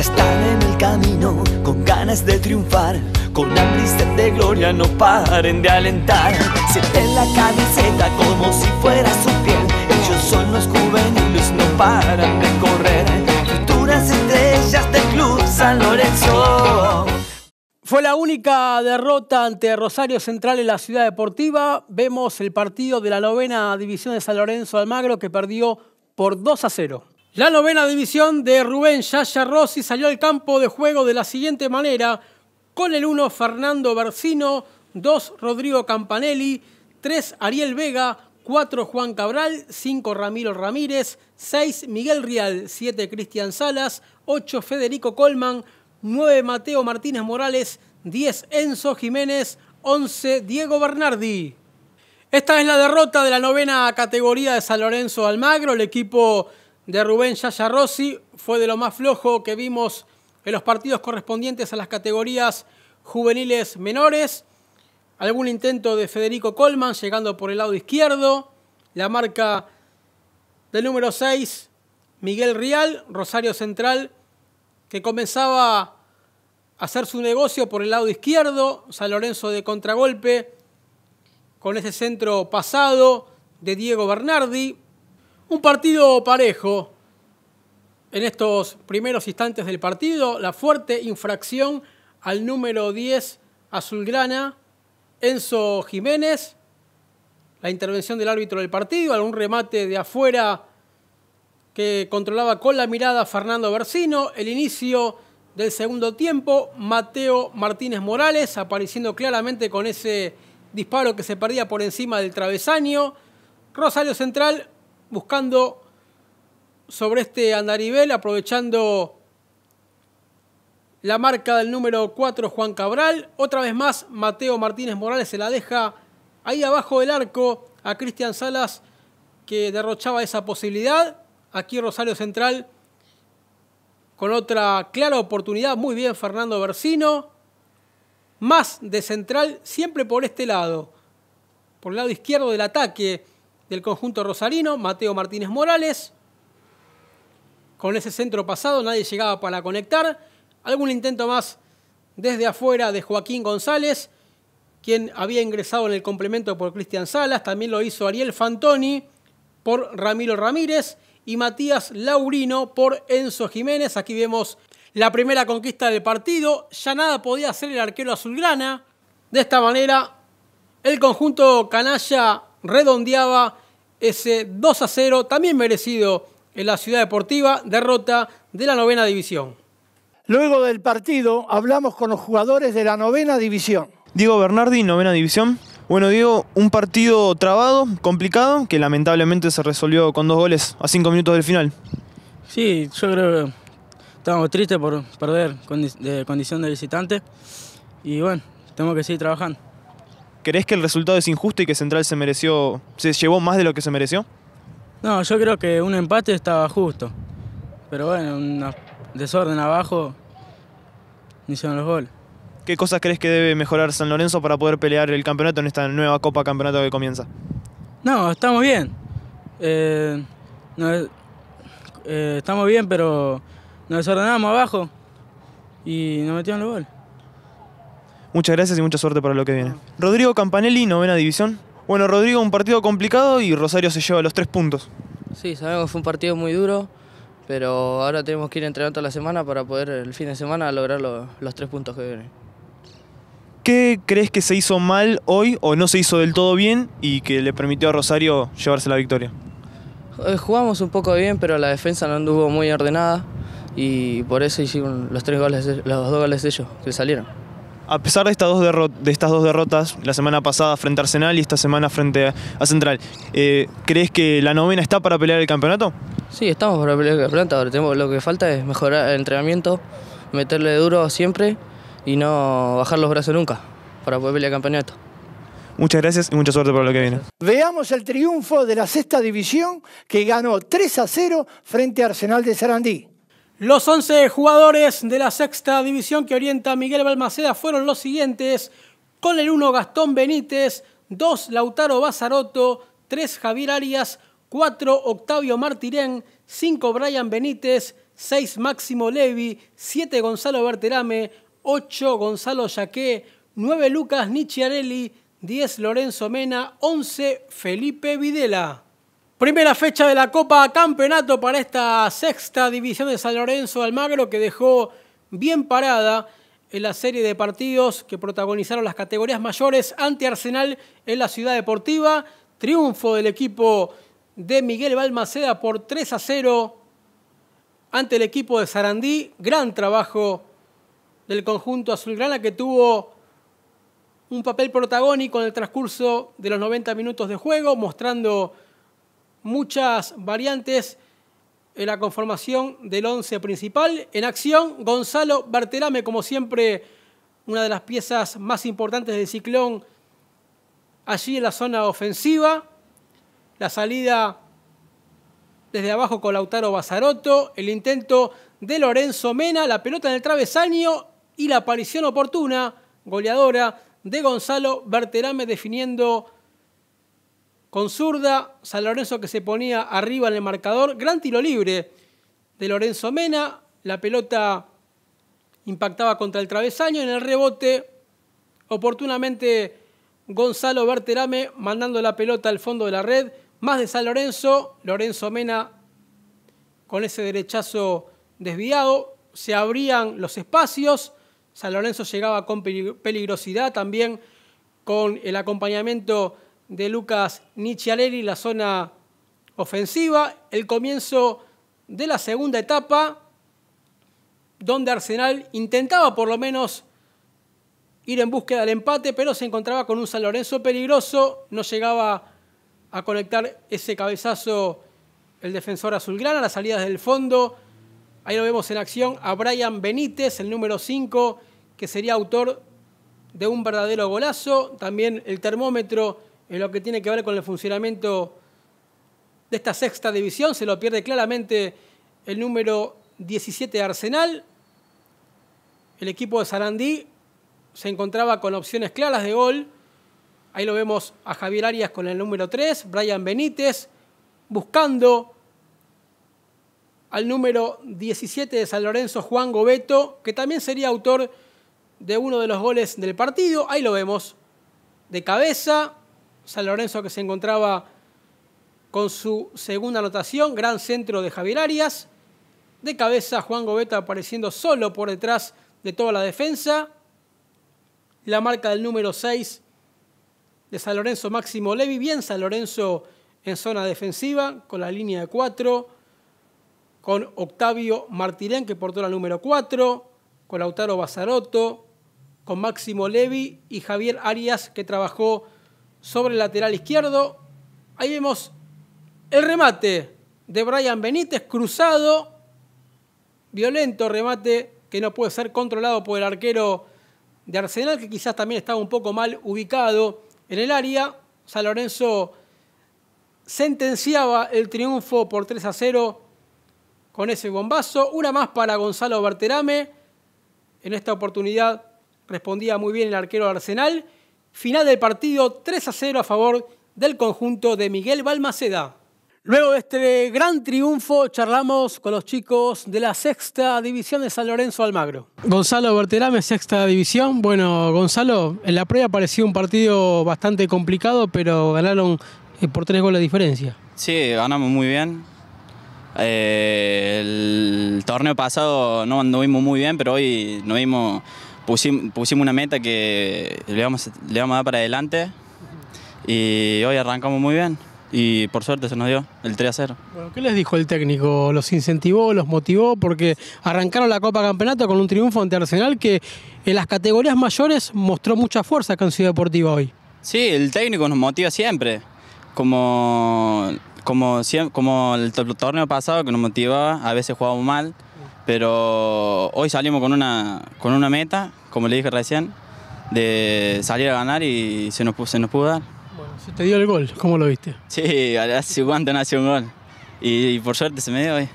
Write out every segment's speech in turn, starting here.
están en el camino, con ganas de triunfar, con la tristeza de gloria no paren de alentar. Sienten la camiseta como si fuera su piel, ellos son los juveniles, no paran de correr. Futuras estrellas del Club San Lorenzo. Fue la única derrota ante Rosario Central en la ciudad deportiva. Vemos el partido de la novena división de San Lorenzo Almagro que perdió por 2 a 0. La novena división de Rubén Yaya Rossi salió al campo de juego de la siguiente manera, con el 1 Fernando Bersino, 2 Rodrigo Campanelli, 3 Ariel Vega, 4 Juan Cabral, 5 Ramiro Ramírez, 6 Miguel Rial, 7 Cristian Salas, 8 Federico Colman, 9 Mateo Martínez Morales, 10 Enzo Jiménez, 11 Diego Bernardi. Esta es la derrota de la novena categoría de San Lorenzo Almagro, el equipo de Rubén Yaya Rossi fue de lo más flojo que vimos en los partidos correspondientes a las categorías juveniles menores. Algún intento de Federico Colman llegando por el lado izquierdo. La marca del número 6, Miguel Rial, Rosario Central, que comenzaba a hacer su negocio por el lado izquierdo. San Lorenzo de contragolpe con ese centro pasado de Diego Bernardi. Un partido parejo. En estos primeros instantes del partido, la fuerte infracción al número 10 azulgrana, Enzo Jiménez, la intervención del árbitro del partido, algún remate de afuera que controlaba con la mirada Fernando Versino, el inicio del segundo tiempo, Mateo Martínez Morales apareciendo claramente con ese disparo que se perdía por encima del travesaño, Rosario Central buscando sobre este andarivel, aprovechando la marca del número 4, Juan Cabral. Otra vez más, Mateo Martínez Morales se la deja ahí abajo del arco a Cristian Salas, que derrochaba esa posibilidad. Aquí Rosario Central con otra clara oportunidad. Muy bien, Fernando Versino. Más de Central, siempre por este lado, por el lado izquierdo del ataque del conjunto rosarino, Mateo Martínez Morales. Con ese centro pasado nadie llegaba para conectar. Algún intento más desde afuera de Joaquín González, quien había ingresado en el complemento por Cristian Salas. También lo hizo Ariel Fantoni por Ramiro Ramírez y Matías Laurino por Enzo Jiménez. Aquí vemos la primera conquista del partido. Ya nada podía hacer el arquero azulgrana. De esta manera, el conjunto canalla redondeaba ese 2 a 0, también merecido en la Ciudad Deportiva, derrota de la novena división. Luego del partido hablamos con los jugadores de la novena división. Diego Bernardi, novena división. Bueno, Diego, un partido trabado, complicado, que lamentablemente se resolvió con dos goles a cinco minutos del final. Sí, yo creo que estamos tristes por perder de condición de visitante y bueno, tenemos que seguir trabajando. ¿Crees que el resultado es injusto y que Central se mereció, se llevó más de lo que se mereció? No, yo creo que un empate estaba justo. Pero bueno, un desorden abajo, no hicieron los goles. ¿Qué cosas crees que debe mejorar San Lorenzo para poder pelear el campeonato en esta nueva Copa Campeonato que comienza? No, estamos bien. Eh, eh, estamos bien, pero nos desordenamos abajo y no metieron los goles. Muchas gracias y mucha suerte para lo que viene. Rodrigo Campanelli, novena división. Bueno, Rodrigo, un partido complicado y Rosario se lleva los tres puntos. Sí, sabemos que fue un partido muy duro, pero ahora tenemos que ir entrenando toda la semana para poder el fin de semana lograr los tres puntos que vienen. ¿Qué crees que se hizo mal hoy o no se hizo del todo bien y que le permitió a Rosario llevarse la victoria? Eh, jugamos un poco bien, pero la defensa no anduvo muy ordenada y por eso hicieron los tres goles, los dos goles de ellos que salieron a pesar de estas dos, derrotas, la semana pasada frente a Arsenal y esta semana frente a Central, eh, ¿crees que la novena está para pelear el campeonato? Sí, estamos para pelear el campeonato. lo que falta es mejorar el entrenamiento, meterle duro siempre y no bajar los brazos nunca para poder pelear el campeonato. Muchas gracias y mucha suerte para lo que viene. Veamos el triunfo de la sexta división que ganó 3 a 0 frente a Arsenal de Sarandí. Los 11 jugadores de la sexta división que orienta Miguel Balmaceda fueron los siguientes. Con el 1 Gastón Benítez, 2 Lautaro Bazaroto, 3 Javier Arias, 4 Octavio Martirén, 5 Brian Benítez, 6 Máximo Levi, 7 Gonzalo Berterame, 8 Gonzalo Yaqué, 9 Lucas Nicciarelli, 10 Lorenzo Mena, 11 Felipe Videla. Primera fecha de la Copa Campeonato para esta sexta división de San Lorenzo Almagro que dejó bien parada en la serie de partidos que protagonizaron las categorías mayores ante Arsenal en la Ciudad Deportiva. Triunfo del equipo de Miguel Balmaceda por 3 a 0 ante el equipo de Sarandí. Gran trabajo del conjunto azulgrana que tuvo un papel protagónico en el transcurso de los 90 minutos de juego, mostrando muchas variantes en la conformación del once principal. En acción, Gonzalo Bertelame, como siempre, una de las piezas más importantes del ciclón allí en la zona ofensiva. La salida desde abajo con Lautaro Basaroto el intento de Lorenzo Mena, la pelota en el travesaño y la aparición oportuna, goleadora, de Gonzalo Berterame definiendo con zurda, San Lorenzo que se ponía arriba en el marcador. Gran tiro libre de Lorenzo Mena. La pelota impactaba contra el travesaño. En el rebote, oportunamente Gonzalo Berterame mandando la pelota al fondo de la red. Más de San Lorenzo. Lorenzo Mena con ese derechazo desviado. Se abrían los espacios. San Lorenzo llegaba con peligrosidad también con el acompañamiento de Lucas Nicialeri la zona ofensiva, el comienzo de la segunda etapa, donde Arsenal intentaba por lo menos ir en búsqueda del empate, pero se encontraba con un San Lorenzo peligroso, no llegaba a conectar ese cabezazo el defensor azulgrana, las salidas del fondo, ahí lo vemos en acción a Brian Benítez, el número 5, que sería autor de un verdadero golazo, también el termómetro en lo que tiene que ver con el funcionamiento de esta sexta división. Se lo pierde claramente el número 17 de Arsenal. El equipo de Sarandí se encontraba con opciones claras de gol. Ahí lo vemos a Javier Arias con el número 3, Brian Benítez buscando al número 17 de San Lorenzo, Juan Gobeto, que también sería autor de uno de los goles del partido. Ahí lo vemos, de cabeza, San Lorenzo que se encontraba con su segunda anotación, gran centro de Javier Arias. De cabeza Juan Gobeta apareciendo solo por detrás de toda la defensa. La marca del número 6 de San Lorenzo Máximo Levi. Bien San Lorenzo en zona defensiva con la línea de 4. Con Octavio Martirén que portó la número 4. Con Lautaro Basaroto. Con Máximo Levi y Javier Arias que trabajó sobre el lateral izquierdo. Ahí vemos el remate de Brian Benítez cruzado. Violento remate que no puede ser controlado por el arquero de Arsenal, que quizás también estaba un poco mal ubicado en el área. San Lorenzo sentenciaba el triunfo por 3 a 0 con ese bombazo. Una más para Gonzalo Berterame. En esta oportunidad respondía muy bien el arquero de Arsenal. Final del partido 3 a 0 a favor del conjunto de Miguel Balmaceda. Luego de este gran triunfo charlamos con los chicos de la sexta división de San Lorenzo Almagro. Gonzalo Berterame, sexta división. Bueno, Gonzalo, en la prueba parecía un partido bastante complicado, pero ganaron eh, por tres goles de diferencia. Sí, ganamos muy bien. Eh, el torneo pasado no anduvimos muy bien, pero hoy nos vimos pusimos una meta que le vamos, le vamos a dar para adelante y hoy arrancamos muy bien y por suerte se nos dio el 3 a 0. ¿Qué les dijo el técnico? ¿Los incentivó, los motivó? Porque arrancaron la Copa Campeonato con un triunfo ante Arsenal que en las categorías mayores mostró mucha fuerza acá en Ciudad Deportiva hoy. Sí, el técnico nos motiva siempre, como, como, como el torneo pasado que nos motivaba, a veces jugábamos mal pero hoy salimos con una, con una meta, como le dije recién, de salir a ganar y se nos, se nos pudo dar. Bueno, se te dio el gol, ¿cómo lo viste? Sí, hace cuánto te un gol. Y, por suerte se me dio hoy.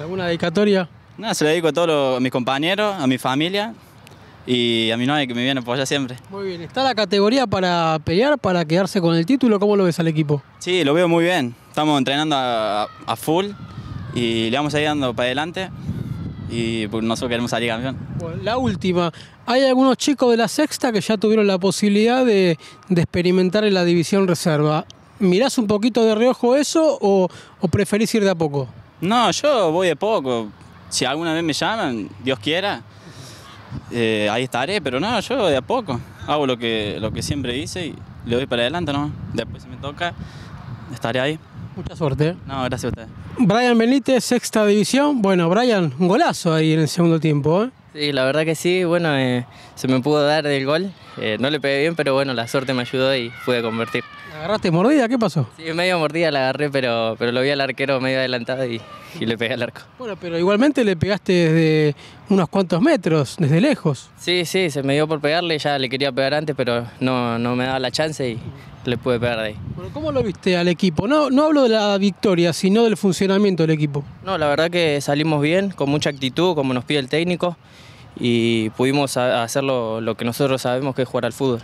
¿Alguna dedicatoria? No, se lo dedico a todos mis compañeros, a mi familia y a mi novia que me viene por allá siempre. Muy bien, ¿está la categoría para pelear, para quedarse con el título? ¿Cómo lo ves al equipo? Sí, lo veo muy bien. Estamos entrenando a, a full y le vamos a ir dando para adelante y pues, nosotros queremos salir campeón. la última, hay algunos chicos de la sexta que ya tuvieron la posibilidad de, experimentar en la división reserva. ¿Mirás un poquito de reojo eso o, preferís ir de a poco? No, yo voy de poco. Si alguna vez me llaman, Dios quiera, eh, ahí estaré, pero no, yo de a poco. Hago lo que, lo que siempre hice y le doy para adelante, ¿no? Después si me toca, estaré ahí. Mucha suerte. ¿eh? No, gracias a ustedes. Brian Benítez, sexta división. Bueno, Brian, un golazo ahí en el segundo tiempo. ¿eh? Sí, la verdad que sí. Bueno, eh, se me pudo dar el gol. no le pegué bien, pero bueno, la suerte me ayudó y pude convertir. ¿La agarraste mordida? ¿Qué pasó? Sí, medio mordida la agarré, pero, pero lo vi al arquero medio adelantado y, le pegué al arco. Bueno, pero igualmente le pegaste desde unos cuantos metros, desde lejos. Sí, sí, se me dio por pegarle. Ya le quería pegar antes, pero no, no me daba la chance y le puede pegar ahí. ¿Cómo lo viste al equipo? No, no hablo de la victoria, sino del funcionamiento del equipo. No, la verdad que salimos bien, con mucha actitud, como nos pide el técnico, y pudimos hacer lo que nosotros sabemos, que es jugar al fútbol.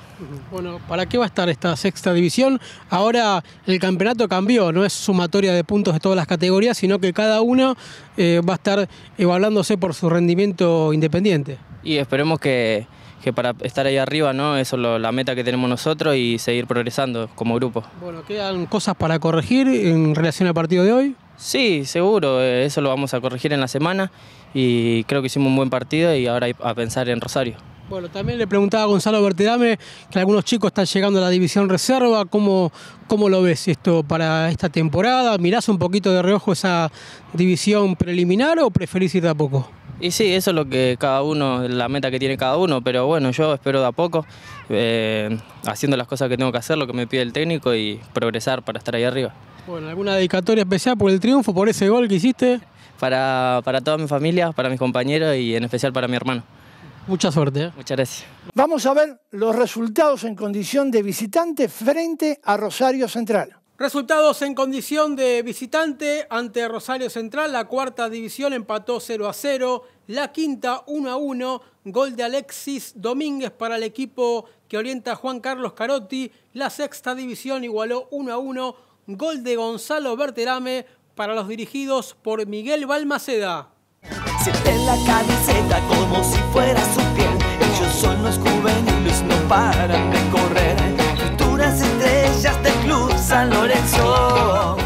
Bueno, ¿para qué va a estar esta sexta división? Ahora el campeonato cambió, no es sumatoria de puntos de todas las categorías, sino que cada uno eh, va a estar evaluándose por su rendimiento independiente. Y esperemos que que para estar ahí arriba, ¿no? Eso es la meta que tenemos nosotros y seguir progresando como grupo. Bueno, ¿quedan cosas para corregir en relación al partido de hoy? Sí, seguro, eh, eso lo vamos a corregir en la semana y creo que hicimos un buen partido y ahora a pensar en Rosario. Bueno, también le preguntaba a Gonzalo Bertedame que algunos chicos están llegando a la división reserva, ¿cómo, cómo lo ves esto para esta temporada? ¿Mirás un poquito de reojo esa división preliminar o preferís ir a poco? Y sí, eso es lo que cada uno, la meta que tiene cada uno, pero bueno, yo espero de a poco, eh, haciendo las cosas que tengo que hacer, lo que me pide el técnico y progresar para estar ahí arriba. Bueno, ¿alguna dedicatoria especial por el triunfo, por ese gol que hiciste? Para, toda mi familia, para mis compañeros y en especial para mi hermano. Mucha suerte. ¿eh? Muchas gracias. Vamos a ver los resultados en condición de visitante frente a Rosario Central. Resultados en condición de visitante ante Rosario Central, la cuarta división empató 0 a 0, la quinta 1 a 1, gol de Alexis Domínguez para el equipo que orienta Juan Carlos Carotti, la sexta división igualó 1 a 1, gol de Gonzalo Berterame para los dirigidos por Miguel Balmaceda. Siente la camiseta como si fuera su ellos son los juveniles, no paran de correr. Ya este Club San Lorenzo.